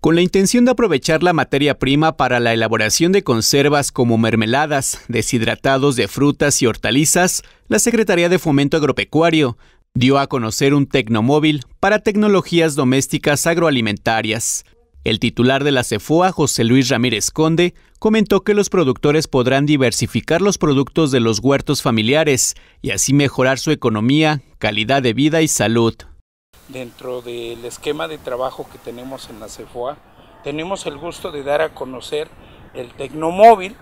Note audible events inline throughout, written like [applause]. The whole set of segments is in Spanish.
con la intención de aprovechar la materia prima para la elaboración de conservas como mermeladas, deshidratados de frutas y hortalizas, la Secretaría de Fomento Agropecuario dio a conocer un tecnomóvil para tecnologías domésticas agroalimentarias. El titular de la CEFOA, José Luis Ramírez Conde, comentó que los productores podrán diversificar los productos de los huertos familiares y así mejorar su economía, calidad de vida y salud dentro del esquema de trabajo que tenemos en la CEFOA, tenemos el gusto de dar a conocer el Tecnomóvil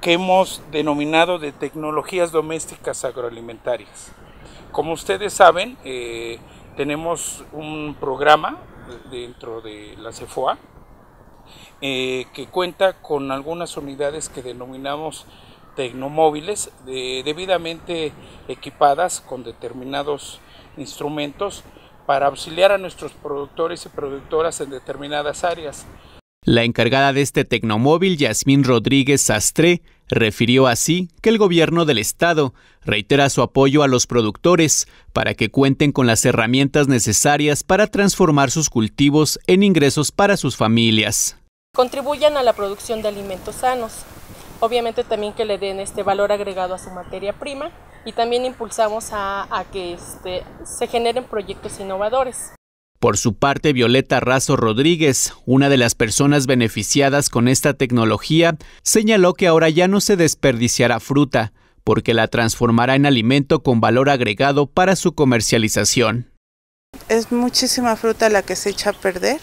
que hemos denominado de tecnologías domésticas agroalimentarias. Como ustedes saben, eh, tenemos un programa dentro de la CEFOA eh, que cuenta con algunas unidades que denominamos tecnomóviles debidamente equipadas con determinados instrumentos para auxiliar a nuestros productores y productoras en determinadas áreas. La encargada de este tecnomóvil, Yasmín Rodríguez Sastre, refirió así que el gobierno del estado reitera su apoyo a los productores para que cuenten con las herramientas necesarias para transformar sus cultivos en ingresos para sus familias. Contribuyan a la producción de alimentos sanos, obviamente también que le den este valor agregado a su materia prima y también impulsamos a, que este, se generen proyectos innovadores. Por su parte, Violeta Razo Rodríguez, una de las personas beneficiadas con esta tecnología, señaló que ahora ya no se desperdiciará fruta, porque la transformará en alimento con valor agregado para su comercialización. Es muchísima fruta la que se echa a perder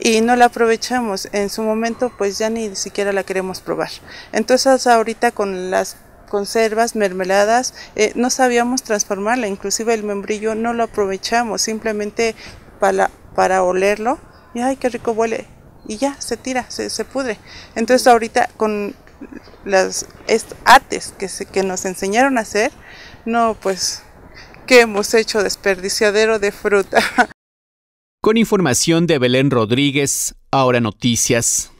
y no la aprovechamos. En su momento pues ya ni siquiera la queremos probar. Entonces ahorita con las conservas, mermeladas, eh, no sabíamos transformarla, inclusive el membrillo no lo aprovechamos, simplemente para, para olerlo y ay, qué rico huele y ya se tira, se, se pudre. Entonces ahorita con las artes que, que nos enseñaron a hacer, no, pues, ¿qué hemos hecho desperdiciadero de fruta? [laughs] Con información de Belén Rodríguez, ahora noticias.